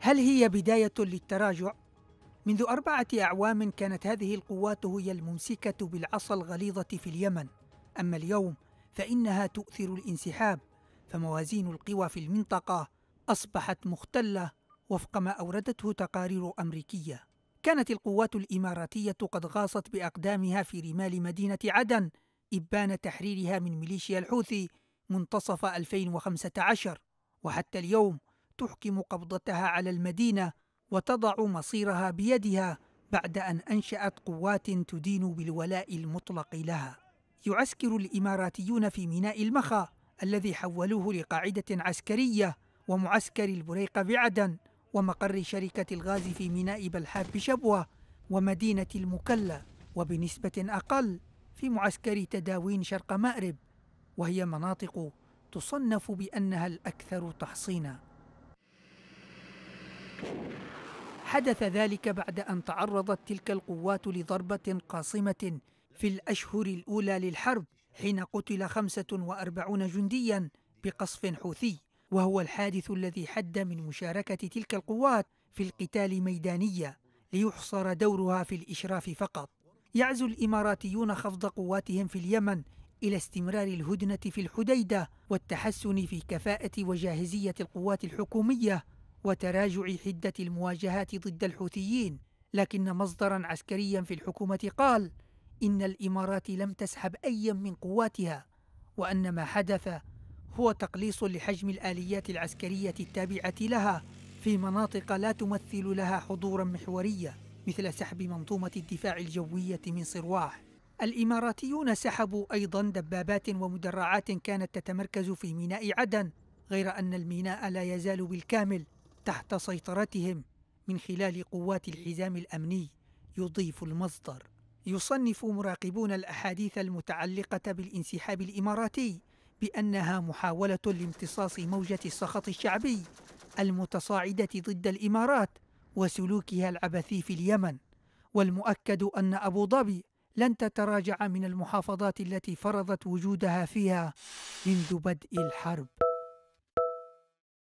هل هي بداية للتراجع؟ منذ أربعة أعوام كانت هذه القوات هي الممسكة بالعصا الغليظة في اليمن، أما اليوم فإنها تؤثر الانسحاب، فموازين القوى في المنطقة أصبحت مختلة وفق ما أوردته تقارير أمريكية. كانت القوات الإماراتية قد غاصت بأقدامها في رمال مدينة عدن إبان تحريرها من ميليشيا الحوثي منتصف 2015 وحتى اليوم تحكم قبضتها على المدينه وتضع مصيرها بيدها بعد ان انشات قوات تدين بالولاء المطلق لها يعسكر الاماراتيون في ميناء المخا الذي حولوه لقاعده عسكريه ومعسكر البريق بعدن ومقر شركه الغاز في ميناء بلحاف بشبوه ومدينه المكلا وبنسبه اقل في معسكر تداوين شرق مأرب وهي مناطق تصنف بانها الاكثر تحصينا حدث ذلك بعد أن تعرضت تلك القوات لضربة قاصمة في الأشهر الأولى للحرب حين قتل 45 جنديا بقصف حوثي وهو الحادث الذي حد من مشاركة تلك القوات في القتال ميدانية ليحصر دورها في الإشراف فقط يعزو الإماراتيون خفض قواتهم في اليمن إلى استمرار الهدنة في الحديدة والتحسن في كفاءة وجاهزية القوات الحكومية وتراجع حدة المواجهات ضد الحوثيين لكن مصدرا عسكريا في الحكومة قال إن الإمارات لم تسحب أيا من قواتها وأن ما حدث هو تقليص لحجم الآليات العسكرية التابعة لها في مناطق لا تمثل لها حضورا محوريا مثل سحب منظومة الدفاع الجوية من صرواح الإماراتيون سحبوا أيضا دبابات ومدرعات كانت تتمركز في ميناء عدن غير أن الميناء لا يزال بالكامل تحت سيطرتهم من خلال قوات الحزام الامني يضيف المصدر يصنف مراقبون الاحاديث المتعلقه بالانسحاب الاماراتي بانها محاوله لامتصاص موجه السخط الشعبي المتصاعده ضد الامارات وسلوكها العبثي في اليمن والمؤكد ان ابو ظبي لن تتراجع من المحافظات التي فرضت وجودها فيها منذ بدء الحرب